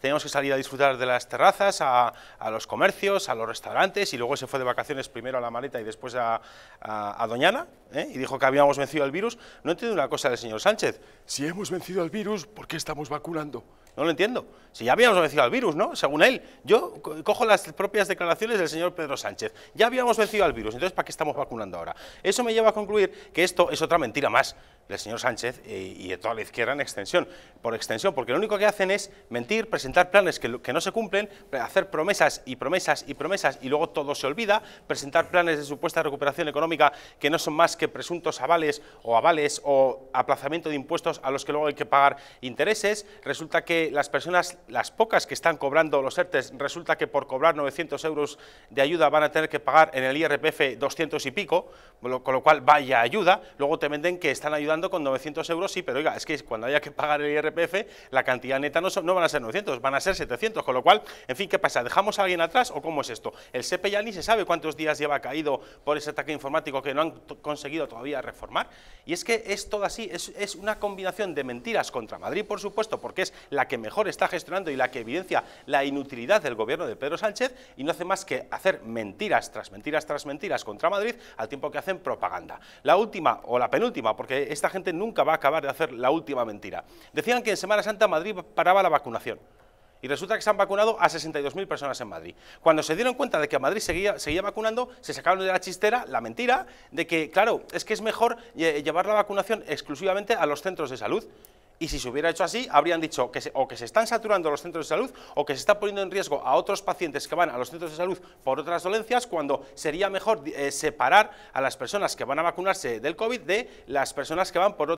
Tenemos que salir a disfrutar de las terrazas, a, los comercios, a los restaurantes y luego se fue de vacaciones primero a La Maleta y después a, Doñana ¿eh? y dijo que habíamos vencido al virus. No entiendo una cosa del señor Sánchez. Si hemos vencido al virus, ¿por qué estamos vacunando? No lo entiendo. Si ya habíamos vencido al virus, ¿no? Según él. Yo cojo las propias declaraciones del señor Pedro Sánchez. Ya habíamos vencido al virus, entonces ¿para qué estamos vacunando ahora? Eso me lleva a concluir que esto es otra mentira más del señor Sánchez eh, y de toda la izquierda en extensión, por extensión, porque lo único que hacen es mentir presentar planes que, no se cumplen, hacer promesas y promesas y promesas y luego todo se olvida, presentar planes de supuesta recuperación económica que no son más que presuntos avales o avales o aplazamiento de impuestos a los que luego hay que pagar intereses. Resulta que las personas, las pocas que están cobrando los ERTES, resulta que por cobrar 900 euros de ayuda van a tener que pagar en el IRPF 200 y pico, con lo cual vaya ayuda. Luego te venden que están ayudando con 900 euros, sí, pero oiga, es que cuando haya que pagar el IRPF, la cantidad neta no van a ser 900, van a ser 700, con lo cual, en fin, ¿qué pasa? ¿Dejamos a alguien atrás o cómo es esto? El SEPE ya ni se sabe cuántos días lleva caído por ese ataque informático que no han conseguido todavía reformar. Y es que es todo así, es, es una combinación de mentiras contra Madrid, por supuesto, porque es la que mejor está gestionando y la que evidencia la inutilidad del gobierno de Pedro Sánchez y no hace más que hacer mentiras tras mentiras tras mentiras contra Madrid al tiempo que hacen propaganda. La última o la penúltima, porque esta gente nunca va a acabar de hacer la última mentira. Decían que en Semana Santa Madrid paraba la vacunación y resulta que se han vacunado a 62.000 personas en Madrid. Cuando se dieron cuenta de que Madrid seguía, seguía vacunando, se sacaron de la chistera la mentira de que, claro, es que es mejor llevar la vacunación exclusivamente a los centros de salud. Y si se hubiera hecho así, habrían dicho que o que se están saturando los centros de salud o que se está poniendo en riesgo a otros pacientes que van a los centros de salud por otras dolencias, cuando sería mejor eh, separar a las personas que van a vacunarse del COVID de las personas que van por otras